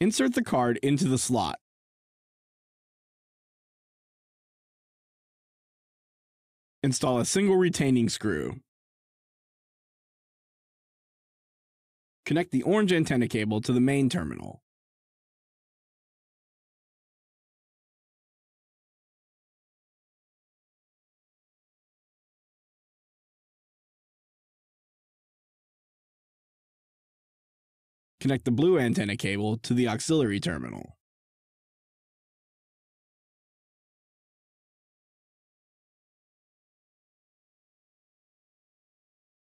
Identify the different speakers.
Speaker 1: Insert the card into the slot. Install a single retaining screw. Connect the orange antenna cable to the main terminal. Connect the blue antenna cable to the auxiliary terminal.